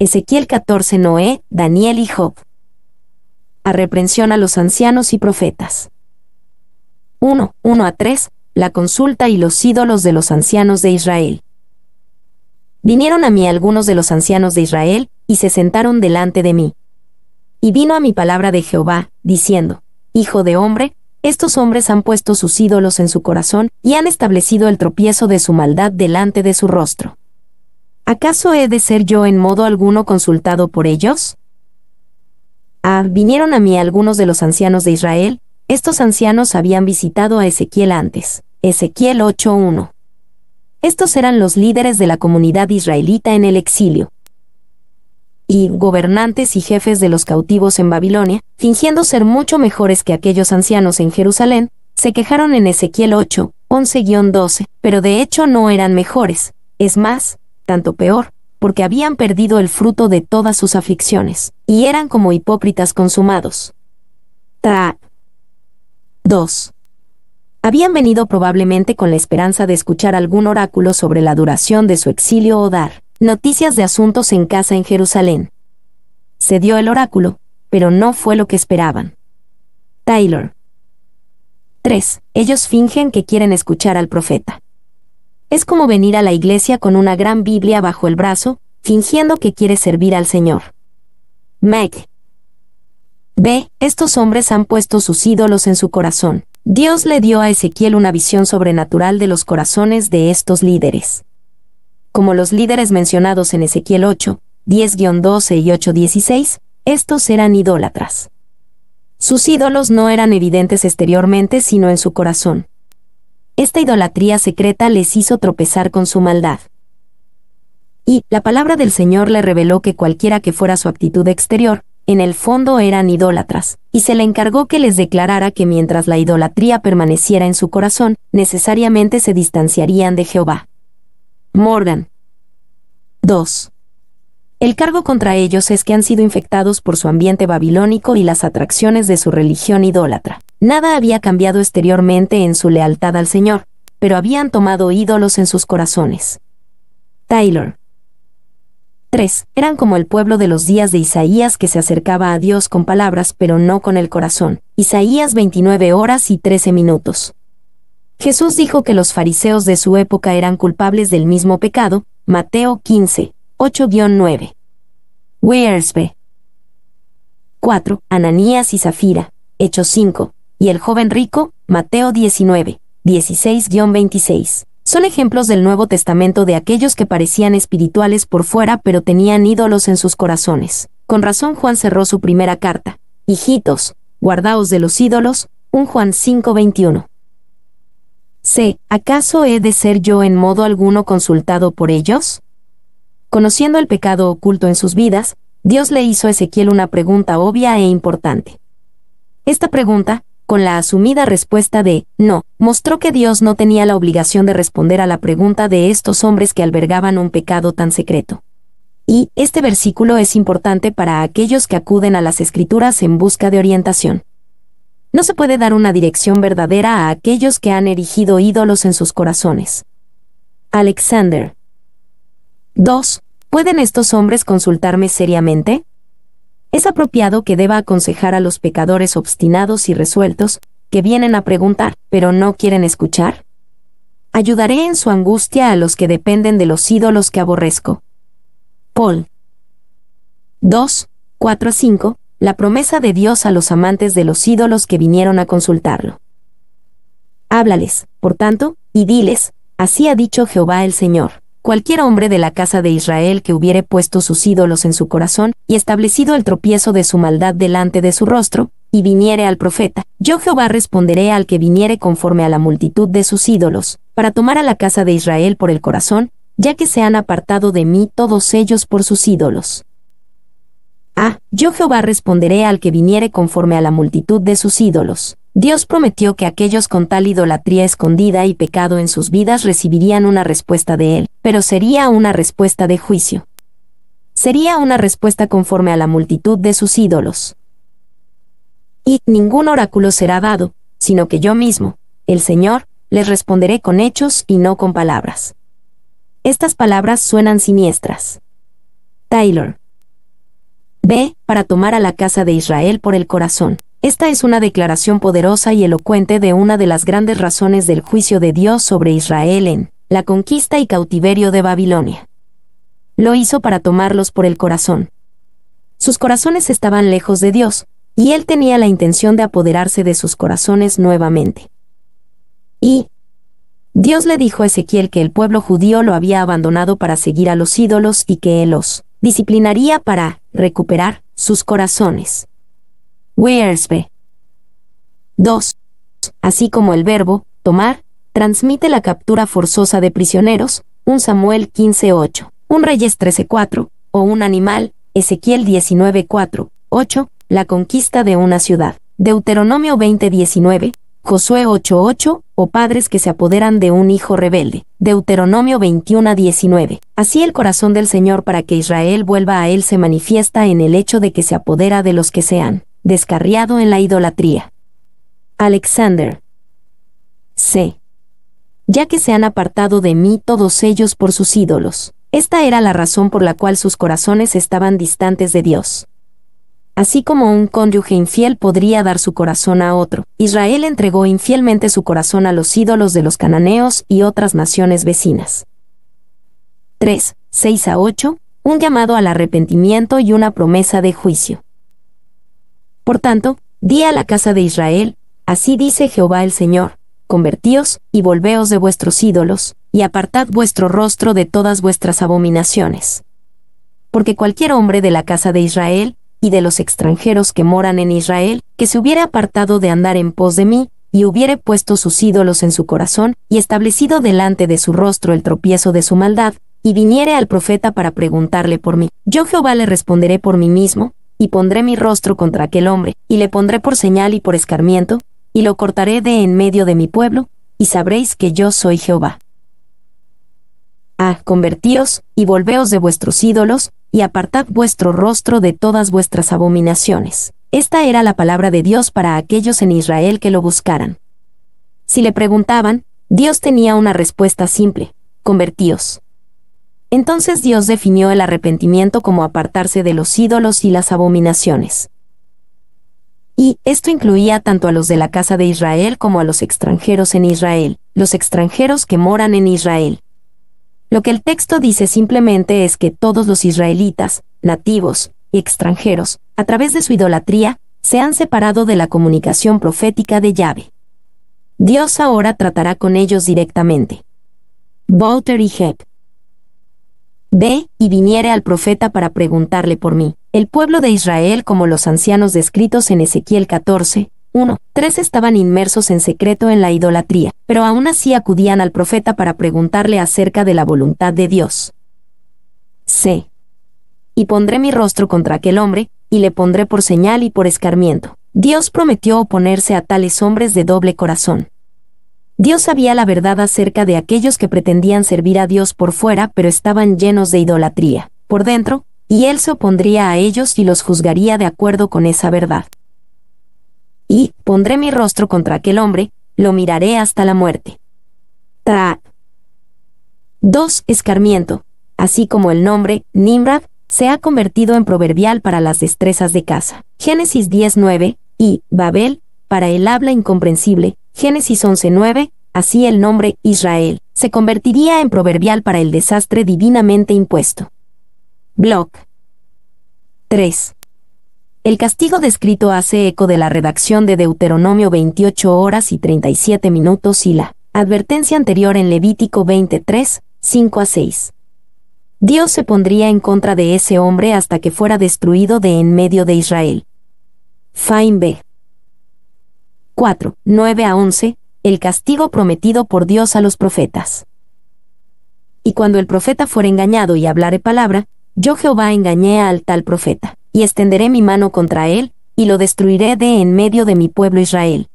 Ezequiel 14 Noé, Daniel y Job. A reprensión a los ancianos y profetas. 1. 1 a 3. La consulta y los ídolos de los ancianos de Israel. Vinieron a mí algunos de los ancianos de Israel, y se sentaron delante de mí. Y vino a mi palabra de Jehová, diciendo, Hijo de hombre, estos hombres han puesto sus ídolos en su corazón, y han establecido el tropiezo de su maldad delante de su rostro. ¿Acaso he de ser yo en modo alguno consultado por ellos? Ah, vinieron a mí algunos de los ancianos de Israel, estos ancianos habían visitado a Ezequiel antes. Ezequiel 8.1. Estos eran los líderes de la comunidad israelita en el exilio. Y gobernantes y jefes de los cautivos en Babilonia, fingiendo ser mucho mejores que aquellos ancianos en Jerusalén, se quejaron en Ezequiel 8, 11-12, pero de hecho no eran mejores. Es más, tanto peor, porque habían perdido el fruto de todas sus aflicciones, y eran como hipócritas consumados. 2. Habían venido probablemente con la esperanza de escuchar algún oráculo sobre la duración de su exilio o dar noticias de asuntos en casa en Jerusalén. Se dio el oráculo, pero no fue lo que esperaban. Taylor. 3. Ellos fingen que quieren escuchar al profeta. Es como venir a la iglesia con una gran Biblia bajo el brazo, fingiendo que quiere servir al Señor. Meg. B, estos hombres han puesto sus ídolos en su corazón. Dios le dio a Ezequiel una visión sobrenatural de los corazones de estos líderes. Como los líderes mencionados en Ezequiel 8, 10-12 y 8-16, estos eran idólatras. Sus ídolos no eran evidentes exteriormente sino en su corazón. Esta idolatría secreta les hizo tropezar con su maldad. Y, la palabra del Señor le reveló que cualquiera que fuera su actitud exterior, en el fondo eran idólatras, y se le encargó que les declarara que mientras la idolatría permaneciera en su corazón, necesariamente se distanciarían de Jehová. Morgan. 2. El cargo contra ellos es que han sido infectados por su ambiente babilónico y las atracciones de su religión idólatra. Nada había cambiado exteriormente en su lealtad al Señor, pero habían tomado ídolos en sus corazones. Taylor. 3. Eran como el pueblo de los días de Isaías que se acercaba a Dios con palabras pero no con el corazón. Isaías 29 horas y 13 minutos. Jesús dijo que los fariseos de su época eran culpables del mismo pecado. Mateo 15, 8-9. Wiersbe. 4. Ananías y Zafira. Hechos 5, y el joven rico, Mateo 19, 16-26. Son ejemplos del Nuevo Testamento de aquellos que parecían espirituales por fuera pero tenían ídolos en sus corazones. Con razón Juan cerró su primera carta. Hijitos, guardaos de los ídolos, un Juan 21 se ¿Acaso he de ser yo en modo alguno consultado por ellos? Conociendo el pecado oculto en sus vidas, Dios le hizo a Ezequiel una pregunta obvia e importante. Esta pregunta, con la asumida respuesta de no, mostró que Dios no tenía la obligación de responder a la pregunta de estos hombres que albergaban un pecado tan secreto. Y este versículo es importante para aquellos que acuden a las escrituras en busca de orientación. No se puede dar una dirección verdadera a aquellos que han erigido ídolos en sus corazones. Alexander. 2. ¿Pueden estos hombres consultarme seriamente? es apropiado que deba aconsejar a los pecadores obstinados y resueltos, que vienen a preguntar, pero no quieren escuchar? Ayudaré en su angustia a los que dependen de los ídolos que aborrezco. Paul 2, 4, 5, la promesa de Dios a los amantes de los ídolos que vinieron a consultarlo. Háblales, por tanto, y diles, así ha dicho Jehová el Señor Cualquier hombre de la casa de Israel que hubiere puesto sus ídolos en su corazón, y establecido el tropiezo de su maldad delante de su rostro, y viniere al profeta, yo Jehová responderé al que viniere conforme a la multitud de sus ídolos, para tomar a la casa de Israel por el corazón, ya que se han apartado de mí todos ellos por sus ídolos. Ah, yo Jehová responderé al que viniere conforme a la multitud de sus ídolos. Dios prometió que aquellos con tal idolatría escondida y pecado en sus vidas recibirían una respuesta de Él, pero sería una respuesta de juicio. Sería una respuesta conforme a la multitud de sus ídolos. Y ningún oráculo será dado, sino que yo mismo, el Señor, les responderé con hechos y no con palabras. Estas palabras suenan siniestras. Taylor. B. para tomar a la casa de Israel por el corazón. Esta es una declaración poderosa y elocuente de una de las grandes razones del juicio de Dios sobre Israel en la conquista y cautiverio de Babilonia. Lo hizo para tomarlos por el corazón. Sus corazones estaban lejos de Dios, y él tenía la intención de apoderarse de sus corazones nuevamente. Y Dios le dijo a Ezequiel que el pueblo judío lo había abandonado para seguir a los ídolos y que él los disciplinaría para recuperar sus corazones. 2. Así como el verbo, tomar, transmite la captura forzosa de prisioneros, un Samuel 15.8, un Reyes 13.4, o un animal, Ezequiel 19.4, 8, la conquista de una ciudad, Deuteronomio 20.19, Josué 8.8, o padres que se apoderan de un hijo rebelde, Deuteronomio 21.19. Así el corazón del Señor para que Israel vuelva a Él se manifiesta en el hecho de que se apodera de los que sean descarriado en la idolatría. Alexander. C. Ya que se han apartado de mí todos ellos por sus ídolos. Esta era la razón por la cual sus corazones estaban distantes de Dios. Así como un cónyuge infiel podría dar su corazón a otro, Israel entregó infielmente su corazón a los ídolos de los cananeos y otras naciones vecinas. 3. 6 a 8. Un llamado al arrepentimiento y una promesa de juicio. Por tanto, di a la casa de Israel, así dice Jehová el Señor, convertíos y volveos de vuestros ídolos, y apartad vuestro rostro de todas vuestras abominaciones. Porque cualquier hombre de la casa de Israel, y de los extranjeros que moran en Israel, que se hubiera apartado de andar en pos de mí, y hubiere puesto sus ídolos en su corazón, y establecido delante de su rostro el tropiezo de su maldad, y viniere al profeta para preguntarle por mí, yo Jehová le responderé por mí mismo, y pondré mi rostro contra aquel hombre, y le pondré por señal y por escarmiento, y lo cortaré de en medio de mi pueblo, y sabréis que yo soy Jehová. Ah, convertíos, y volveos de vuestros ídolos, y apartad vuestro rostro de todas vuestras abominaciones. Esta era la palabra de Dios para aquellos en Israel que lo buscaran. Si le preguntaban, Dios tenía una respuesta simple, convertíos. Entonces Dios definió el arrepentimiento como apartarse de los ídolos y las abominaciones. Y esto incluía tanto a los de la casa de Israel como a los extranjeros en Israel, los extranjeros que moran en Israel. Lo que el texto dice simplemente es que todos los israelitas, nativos y extranjeros, a través de su idolatría, se han separado de la comunicación profética de llave. Dios ahora tratará con ellos directamente. Walter y ve, y viniere al profeta para preguntarle por mí. El pueblo de Israel, como los ancianos descritos en Ezequiel 14, 1, 3 estaban inmersos en secreto en la idolatría, pero aún así acudían al profeta para preguntarle acerca de la voluntad de Dios. C. Y pondré mi rostro contra aquel hombre, y le pondré por señal y por escarmiento. Dios prometió oponerse a tales hombres de doble corazón. Dios sabía la verdad acerca de aquellos que pretendían servir a Dios por fuera pero estaban llenos de idolatría, por dentro, y Él se opondría a ellos y los juzgaría de acuerdo con esa verdad. Y, pondré mi rostro contra aquel hombre, lo miraré hasta la muerte. Tra. 2. Escarmiento. Así como el nombre, nimrod se ha convertido en proverbial para las destrezas de casa. Génesis 19, y Babel, para el habla incomprensible, Génesis 11:9, así el nombre Israel se convertiría en proverbial para el desastre divinamente impuesto. Block 3. El castigo descrito hace eco de la redacción de Deuteronomio 28 horas y 37 minutos y la advertencia anterior en Levítico 23, 5 a 6. Dios se pondría en contra de ese hombre hasta que fuera destruido de en medio de Israel. Fine B. 4, 9 a 11, el castigo prometido por Dios a los profetas. Y cuando el profeta fuere engañado y hablare palabra, yo Jehová engañé al tal profeta, y extenderé mi mano contra él, y lo destruiré de en medio de mi pueblo Israel.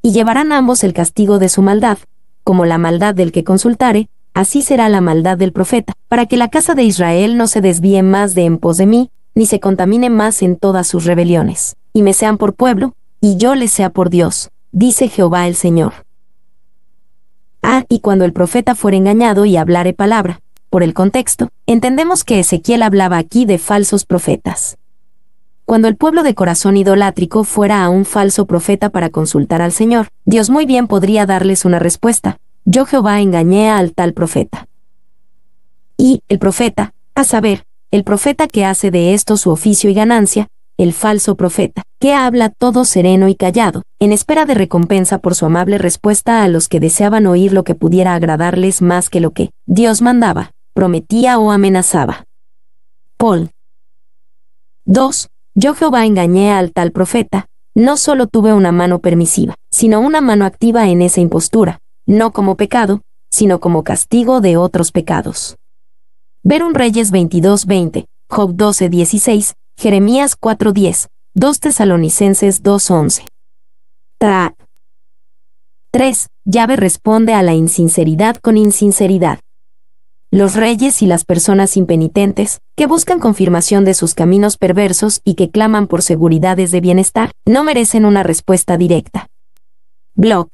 Y llevarán ambos el castigo de su maldad, como la maldad del que consultare, así será la maldad del profeta, para que la casa de Israel no se desvíe más de en pos de mí, ni se contamine más en todas sus rebeliones, y me sean por pueblo, y yo les sea por Dios, dice Jehová el Señor. Ah, y cuando el profeta fuera engañado y hablare palabra, por el contexto, entendemos que Ezequiel hablaba aquí de falsos profetas. Cuando el pueblo de corazón idolátrico fuera a un falso profeta para consultar al Señor, Dios muy bien podría darles una respuesta. Yo Jehová engañé al tal profeta. Y, el profeta, a saber, el profeta que hace de esto su oficio y ganancia, el falso profeta, que habla todo sereno y callado, en espera de recompensa por su amable respuesta a los que deseaban oír lo que pudiera agradarles más que lo que Dios mandaba, prometía o amenazaba. Paul 2. Yo Jehová engañé al tal profeta, no solo tuve una mano permisiva, sino una mano activa en esa impostura, no como pecado, sino como castigo de otros pecados. Ver un Reyes 22:20, Job 12:16, Jeremías 4:10, 2 Tesalonicenses 2:11. Tra. 3. Llave responde a la insinceridad con insinceridad. Los reyes y las personas impenitentes, que buscan confirmación de sus caminos perversos y que claman por seguridades de bienestar, no merecen una respuesta directa. Block.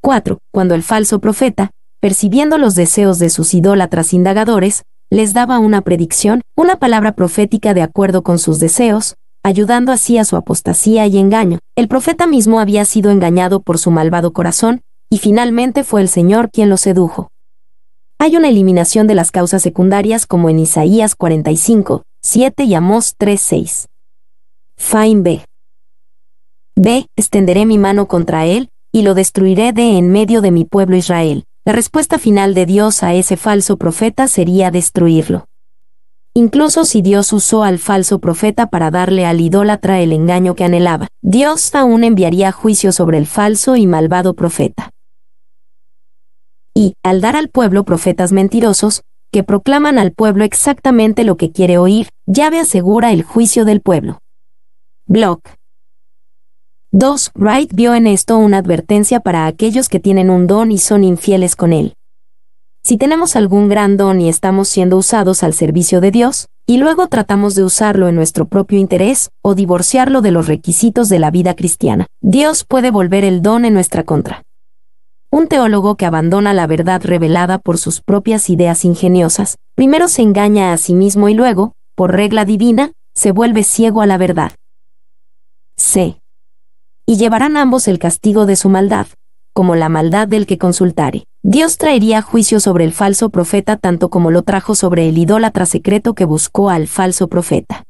4. Cuando el falso profeta, percibiendo los deseos de sus idólatras indagadores, les daba una predicción, una palabra profética de acuerdo con sus deseos, ayudando así a su apostasía y engaño. El profeta mismo había sido engañado por su malvado corazón, y finalmente fue el Señor quien lo sedujo. Hay una eliminación de las causas secundarias como en Isaías 45, 7 y Amós 3, 6. B. B. Extenderé mi mano contra él, y lo destruiré de en medio de mi pueblo Israel. La respuesta final de Dios a ese falso profeta sería destruirlo. Incluso si Dios usó al falso profeta para darle al idólatra el engaño que anhelaba, Dios aún enviaría juicio sobre el falso y malvado profeta. Y, al dar al pueblo profetas mentirosos, que proclaman al pueblo exactamente lo que quiere oír, llave asegura el juicio del pueblo. Block 2. Wright vio en esto una advertencia para aquellos que tienen un don y son infieles con él. Si tenemos algún gran don y estamos siendo usados al servicio de Dios, y luego tratamos de usarlo en nuestro propio interés, o divorciarlo de los requisitos de la vida cristiana, Dios puede volver el don en nuestra contra. Un teólogo que abandona la verdad revelada por sus propias ideas ingeniosas, primero se engaña a sí mismo y luego, por regla divina, se vuelve ciego a la verdad. C y llevarán ambos el castigo de su maldad, como la maldad del que consultare. Dios traería juicio sobre el falso profeta tanto como lo trajo sobre el idólatra secreto que buscó al falso profeta.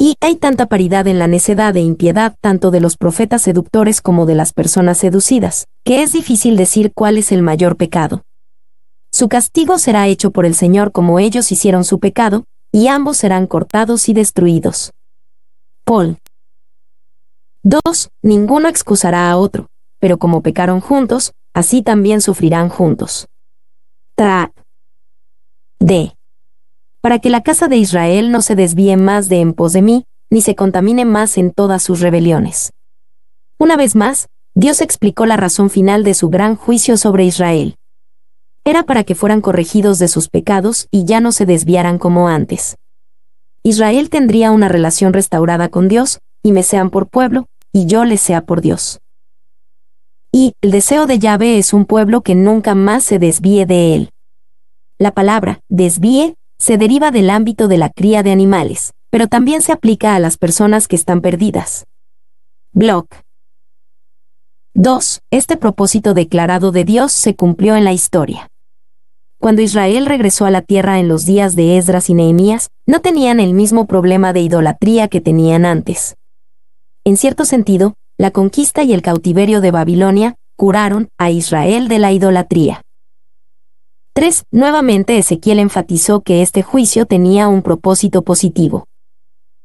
Y hay tanta paridad en la necedad e impiedad tanto de los profetas seductores como de las personas seducidas, que es difícil decir cuál es el mayor pecado. Su castigo será hecho por el Señor como ellos hicieron su pecado, y ambos serán cortados y destruidos. Paul 2. Ninguno excusará a otro, pero como pecaron juntos, así también sufrirán juntos. Tra. D. Para que la casa de Israel no se desvíe más de en pos de mí, ni se contamine más en todas sus rebeliones. Una vez más, Dios explicó la razón final de su gran juicio sobre Israel. Era para que fueran corregidos de sus pecados y ya no se desviaran como antes. Israel tendría una relación restaurada con Dios, y me sean por pueblo, y yo le sea por Dios. Y el deseo de llave es un pueblo que nunca más se desvíe de él. La palabra desvíe se deriva del ámbito de la cría de animales, pero también se aplica a las personas que están perdidas. Block 2. Este propósito declarado de Dios se cumplió en la historia. Cuando Israel regresó a la tierra en los días de Esdras y Nehemías, no tenían el mismo problema de idolatría que tenían antes. En cierto sentido, la conquista y el cautiverio de Babilonia curaron a Israel de la idolatría. 3. Nuevamente Ezequiel enfatizó que este juicio tenía un propósito positivo.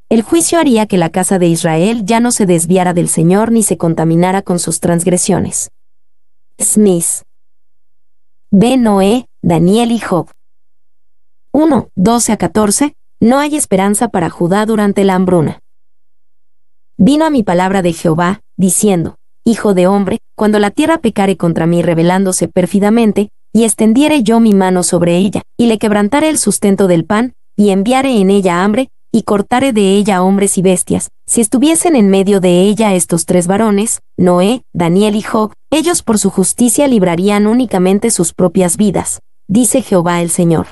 El juicio haría que la casa de Israel ya no se desviara del Señor ni se contaminara con sus transgresiones. Smith. B. Noé, Daniel y Job. 1. 12 a 14. No hay esperanza para Judá durante la hambruna. Vino a mi palabra de Jehová, diciendo, Hijo de hombre, cuando la tierra pecare contra mí revelándose pérfidamente, y extendiere yo mi mano sobre ella, y le quebrantare el sustento del pan, y enviare en ella hambre, y cortare de ella hombres y bestias, si estuviesen en medio de ella estos tres varones, Noé, Daniel y Job, ellos por su justicia librarían únicamente sus propias vidas, dice Jehová el Señor.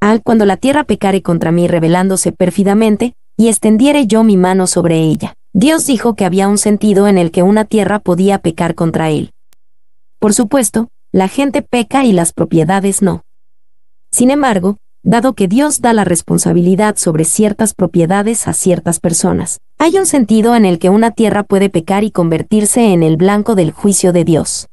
Al cuando la tierra pecare contra mí revelándose pérfidamente, y extendiere yo mi mano sobre ella. Dios dijo que había un sentido en el que una tierra podía pecar contra él. Por supuesto, la gente peca y las propiedades no. Sin embargo, dado que Dios da la responsabilidad sobre ciertas propiedades a ciertas personas, hay un sentido en el que una tierra puede pecar y convertirse en el blanco del juicio de Dios.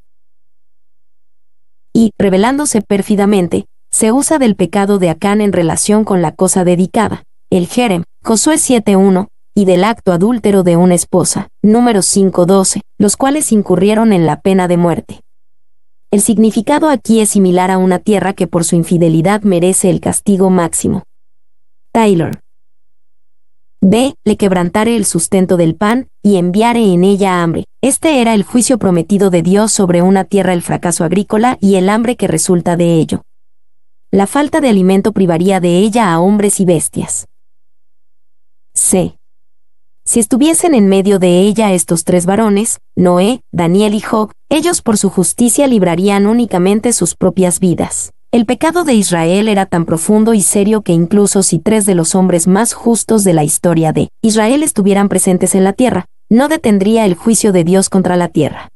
Y, revelándose pérfidamente, se usa del pecado de Acán en relación con la cosa dedicada, el Jerem, Josué 7.1, y del acto adúltero de una esposa, número 5.12, los cuales incurrieron en la pena de muerte. El significado aquí es similar a una tierra que por su infidelidad merece el castigo máximo. Taylor. B. Le quebrantare el sustento del pan, y enviare en ella hambre. Este era el juicio prometido de Dios sobre una tierra el fracaso agrícola y el hambre que resulta de ello. La falta de alimento privaría de ella a hombres y bestias. C. Si estuviesen en medio de ella estos tres varones, Noé, Daniel y Job, ellos por su justicia librarían únicamente sus propias vidas. El pecado de Israel era tan profundo y serio que incluso si tres de los hombres más justos de la historia de Israel estuvieran presentes en la tierra, no detendría el juicio de Dios contra la tierra.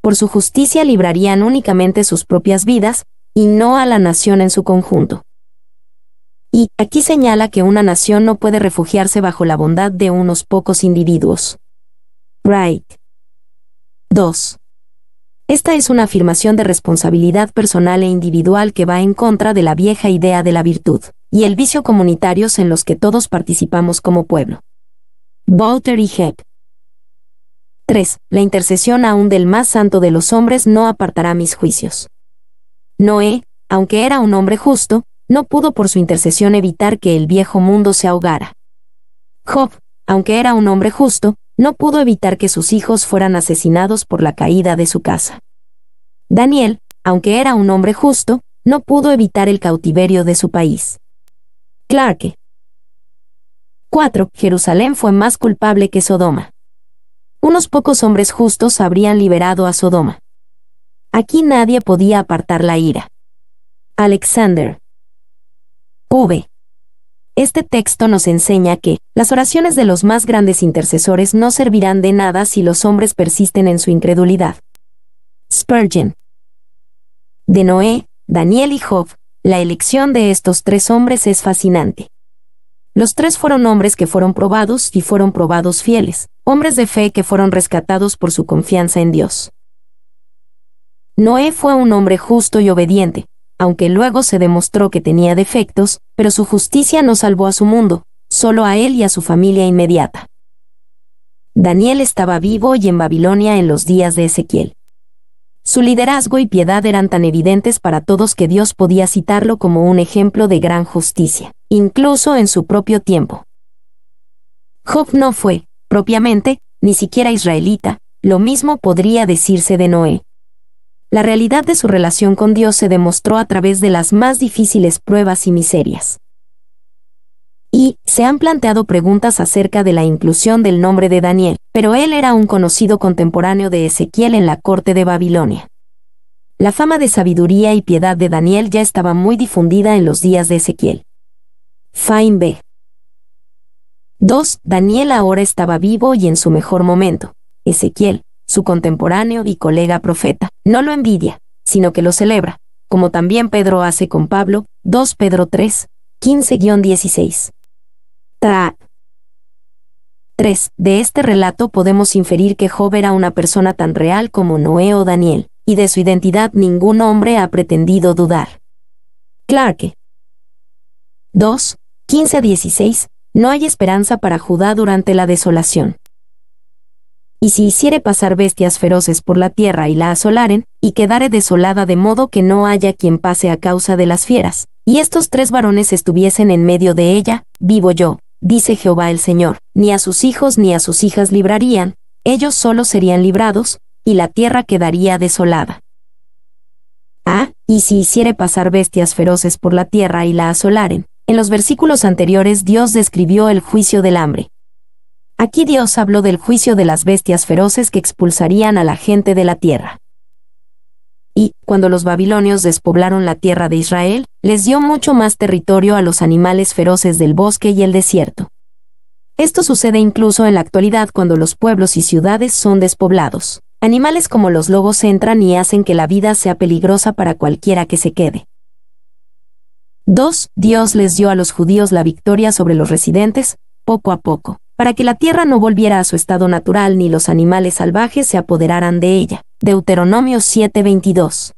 Por su justicia librarían únicamente sus propias vidas, y no a la nación en su conjunto. Y, aquí señala que una nación no puede refugiarse bajo la bondad de unos pocos individuos. Right. 2. Esta es una afirmación de responsabilidad personal e individual que va en contra de la vieja idea de la virtud, y el vicio comunitarios en los que todos participamos como pueblo. Walter y e. 3. La intercesión aún del más santo de los hombres no apartará mis juicios. Noé, aunque era un hombre justo, no pudo por su intercesión evitar que el viejo mundo se ahogara. Job, aunque era un hombre justo, no pudo evitar que sus hijos fueran asesinados por la caída de su casa. Daniel, aunque era un hombre justo, no pudo evitar el cautiverio de su país. Clarke. 4. Jerusalén fue más culpable que Sodoma. Unos pocos hombres justos habrían liberado a Sodoma. Aquí nadie podía apartar la ira. Alexander. V. Este texto nos enseña que las oraciones de los más grandes intercesores no servirán de nada si los hombres persisten en su incredulidad. Spurgeon. De Noé, Daniel y Job, la elección de estos tres hombres es fascinante. Los tres fueron hombres que fueron probados y fueron probados fieles, hombres de fe que fueron rescatados por su confianza en Dios. Noé fue un hombre justo y obediente, aunque luego se demostró que tenía defectos, pero su justicia no salvó a su mundo, solo a él y a su familia inmediata. Daniel estaba vivo y en Babilonia en los días de Ezequiel. Su liderazgo y piedad eran tan evidentes para todos que Dios podía citarlo como un ejemplo de gran justicia, incluso en su propio tiempo. Job no fue, propiamente, ni siquiera israelita, lo mismo podría decirse de Noé la realidad de su relación con Dios se demostró a través de las más difíciles pruebas y miserias. Y, se han planteado preguntas acerca de la inclusión del nombre de Daniel, pero él era un conocido contemporáneo de Ezequiel en la corte de Babilonia. La fama de sabiduría y piedad de Daniel ya estaba muy difundida en los días de Ezequiel. Fine B. 2. Daniel ahora estaba vivo y en su mejor momento. Ezequiel su contemporáneo y colega profeta. No lo envidia, sino que lo celebra, como también Pedro hace con Pablo, 2 Pedro 3, 15-16. 3. De este relato podemos inferir que Job era una persona tan real como Noé o Daniel, y de su identidad ningún hombre ha pretendido dudar. Clarke. 2. 15-16. No hay esperanza para Judá durante la desolación y si hiciere pasar bestias feroces por la tierra y la asolaren, y quedare desolada de modo que no haya quien pase a causa de las fieras, y estos tres varones estuviesen en medio de ella, vivo yo, dice Jehová el Señor, ni a sus hijos ni a sus hijas librarían, ellos solo serían librados, y la tierra quedaría desolada. Ah, y si hiciere pasar bestias feroces por la tierra y la asolaren, en los versículos anteriores Dios describió el juicio del hambre, Aquí Dios habló del juicio de las bestias feroces que expulsarían a la gente de la tierra. Y, cuando los babilonios despoblaron la tierra de Israel, les dio mucho más territorio a los animales feroces del bosque y el desierto. Esto sucede incluso en la actualidad cuando los pueblos y ciudades son despoblados. Animales como los lobos entran y hacen que la vida sea peligrosa para cualquiera que se quede. 2. Dios les dio a los judíos la victoria sobre los residentes, poco a poco para que la tierra no volviera a su estado natural ni los animales salvajes se apoderaran de ella. Deuteronomio 7:22.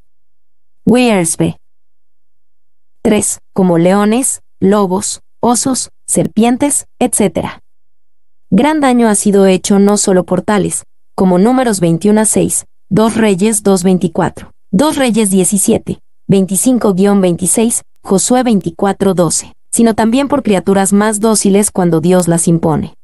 3. Como leones, lobos, osos, serpientes, etc. Gran daño ha sido hecho no solo por tales, como números 21 a 6, 2 Reyes 2.24, 2 Reyes 17, 25-26, Josué 24.12, sino también por criaturas más dóciles cuando Dios las impone.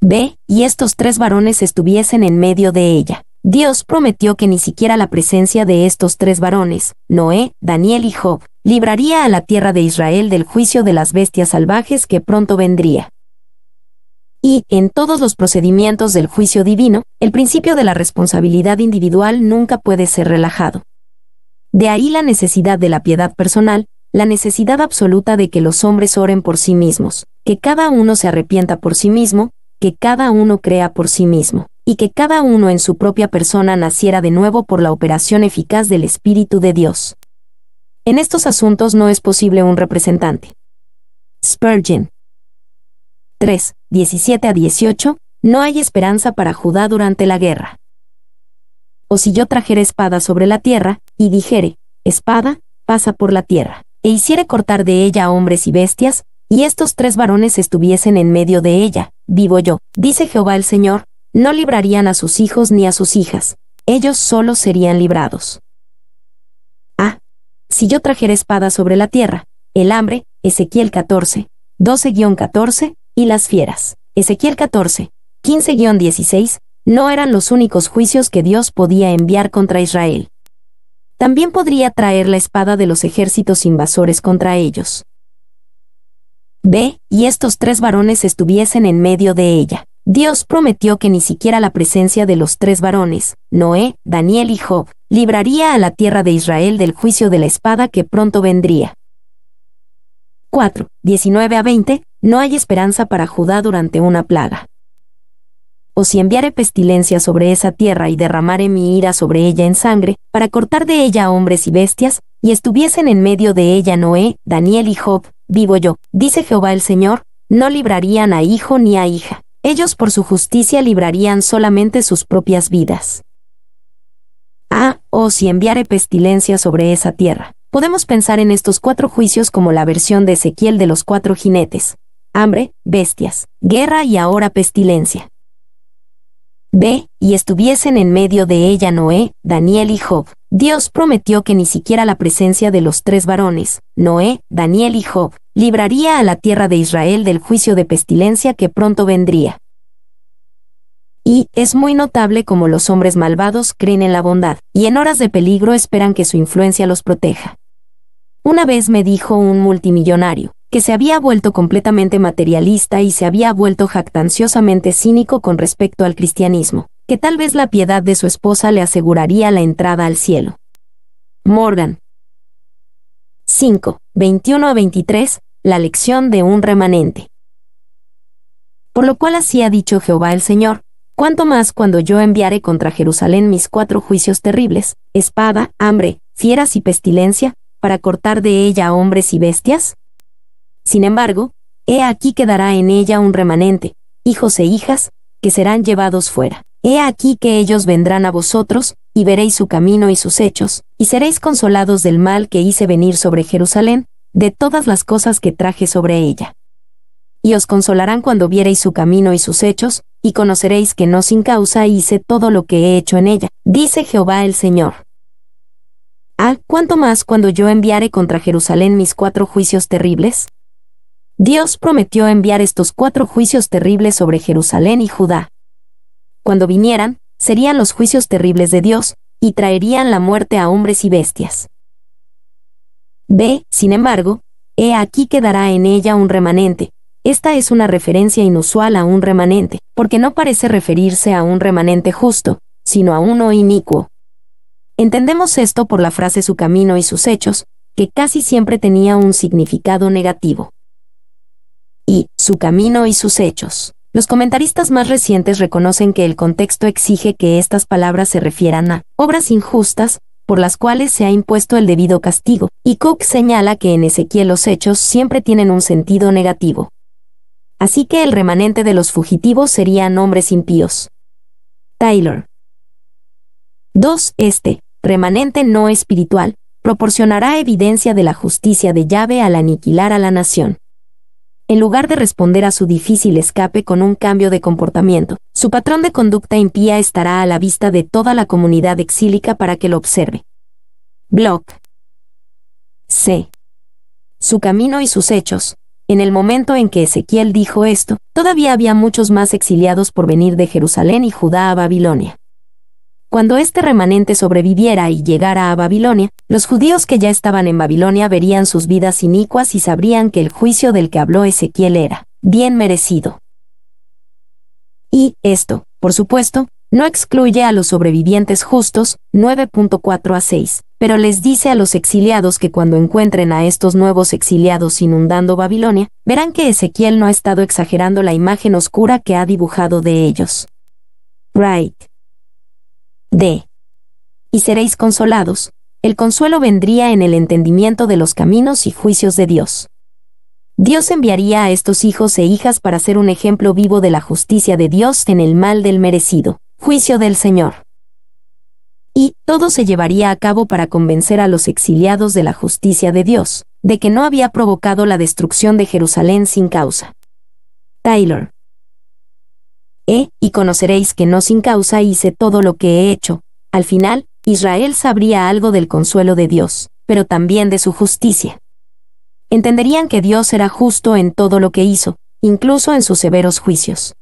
B, y estos tres varones estuviesen en medio de ella. Dios prometió que ni siquiera la presencia de estos tres varones, Noé, Daniel y Job, libraría a la tierra de Israel del juicio de las bestias salvajes que pronto vendría. Y, en todos los procedimientos del juicio divino, el principio de la responsabilidad individual nunca puede ser relajado. De ahí la necesidad de la piedad personal, la necesidad absoluta de que los hombres oren por sí mismos, que cada uno se arrepienta por sí mismo, que cada uno crea por sí mismo, y que cada uno en su propia persona naciera de nuevo por la operación eficaz del Espíritu de Dios. En estos asuntos no es posible un representante. Spurgeon. 3, 17 a 18, no hay esperanza para Judá durante la guerra. O si yo trajera espada sobre la tierra, y dijere, espada, pasa por la tierra, e hiciere cortar de ella hombres y bestias, y estos tres varones estuviesen en medio de ella, vivo yo, dice Jehová el Señor, no librarían a sus hijos ni a sus hijas, ellos solos serían librados. Ah, si yo trajera espada sobre la tierra, el hambre, Ezequiel 14, 12-14, y las fieras, Ezequiel 14, 15-16, no eran los únicos juicios que Dios podía enviar contra Israel. También podría traer la espada de los ejércitos invasores contra ellos ve, y estos tres varones estuviesen en medio de ella. Dios prometió que ni siquiera la presencia de los tres varones, Noé, Daniel y Job, libraría a la tierra de Israel del juicio de la espada que pronto vendría. 4. 19 a 20. No hay esperanza para Judá durante una plaga. O si enviare pestilencia sobre esa tierra y derramare mi ira sobre ella en sangre, para cortar de ella hombres y bestias, y estuviesen en medio de ella Noé, Daniel y Job, vivo yo, dice Jehová el Señor, no librarían a hijo ni a hija, ellos por su justicia librarían solamente sus propias vidas. Ah, o oh, si enviare pestilencia sobre esa tierra. Podemos pensar en estos cuatro juicios como la versión de Ezequiel de los cuatro jinetes. Hambre, bestias, guerra y ahora pestilencia. B. Y estuviesen en medio de ella Noé, Daniel y Job. Dios prometió que ni siquiera la presencia de los tres varones, Noé, Daniel y Job, libraría a la tierra de Israel del juicio de pestilencia que pronto vendría. Y es muy notable como los hombres malvados creen en la bondad, y en horas de peligro esperan que su influencia los proteja. Una vez me dijo un multimillonario, que se había vuelto completamente materialista y se había vuelto jactanciosamente cínico con respecto al cristianismo, que tal vez la piedad de su esposa le aseguraría la entrada al cielo. Morgan, 5, 21 a 23, la lección de un remanente. Por lo cual así ha dicho Jehová el Señor, cuánto más cuando yo enviare contra Jerusalén mis cuatro juicios terribles, espada, hambre, fieras y pestilencia, para cortar de ella hombres y bestias? Sin embargo, he aquí quedará en ella un remanente, hijos e hijas, que serán llevados fuera. He aquí que ellos vendrán a vosotros, y veréis su camino y sus hechos, y seréis consolados del mal que hice venir sobre Jerusalén, de todas las cosas que traje sobre ella. Y os consolarán cuando viereis su camino y sus hechos, y conoceréis que no sin causa hice todo lo que he hecho en ella, dice Jehová el Señor. Ah, cuánto más cuando yo enviare contra Jerusalén mis cuatro juicios terribles. Dios prometió enviar estos cuatro juicios terribles sobre Jerusalén y Judá cuando vinieran, serían los juicios terribles de Dios, y traerían la muerte a hombres y bestias. B. Sin embargo, he aquí quedará en ella un remanente. Esta es una referencia inusual a un remanente, porque no parece referirse a un remanente justo, sino a uno inicuo. Entendemos esto por la frase su camino y sus hechos, que casi siempre tenía un significado negativo. Y su camino y sus hechos. Los comentaristas más recientes reconocen que el contexto exige que estas palabras se refieran a obras injustas, por las cuales se ha impuesto el debido castigo, y Cook señala que en Ezequiel los hechos siempre tienen un sentido negativo. Así que el remanente de los fugitivos serían hombres impíos. Taylor. 2. Este, remanente no espiritual, proporcionará evidencia de la justicia de llave al aniquilar a la nación en lugar de responder a su difícil escape con un cambio de comportamiento. Su patrón de conducta impía estará a la vista de toda la comunidad exílica para que lo observe. Block. C. Su camino y sus hechos. En el momento en que Ezequiel dijo esto, todavía había muchos más exiliados por venir de Jerusalén y Judá a Babilonia. Cuando este remanente sobreviviera y llegara a Babilonia, los judíos que ya estaban en Babilonia verían sus vidas inicuas y sabrían que el juicio del que habló Ezequiel era bien merecido. Y esto, por supuesto, no excluye a los sobrevivientes justos, 9.4 a 6, pero les dice a los exiliados que cuando encuentren a estos nuevos exiliados inundando Babilonia, verán que Ezequiel no ha estado exagerando la imagen oscura que ha dibujado de ellos. Right d y seréis consolados, el consuelo vendría en el entendimiento de los caminos y juicios de Dios. Dios enviaría a estos hijos e hijas para ser un ejemplo vivo de la justicia de Dios en el mal del merecido, juicio del Señor. Y todo se llevaría a cabo para convencer a los exiliados de la justicia de Dios, de que no había provocado la destrucción de Jerusalén sin causa. Taylor, eh, y conoceréis que no sin causa hice todo lo que he hecho. Al final, Israel sabría algo del consuelo de Dios, pero también de su justicia. Entenderían que Dios era justo en todo lo que hizo, incluso en sus severos juicios.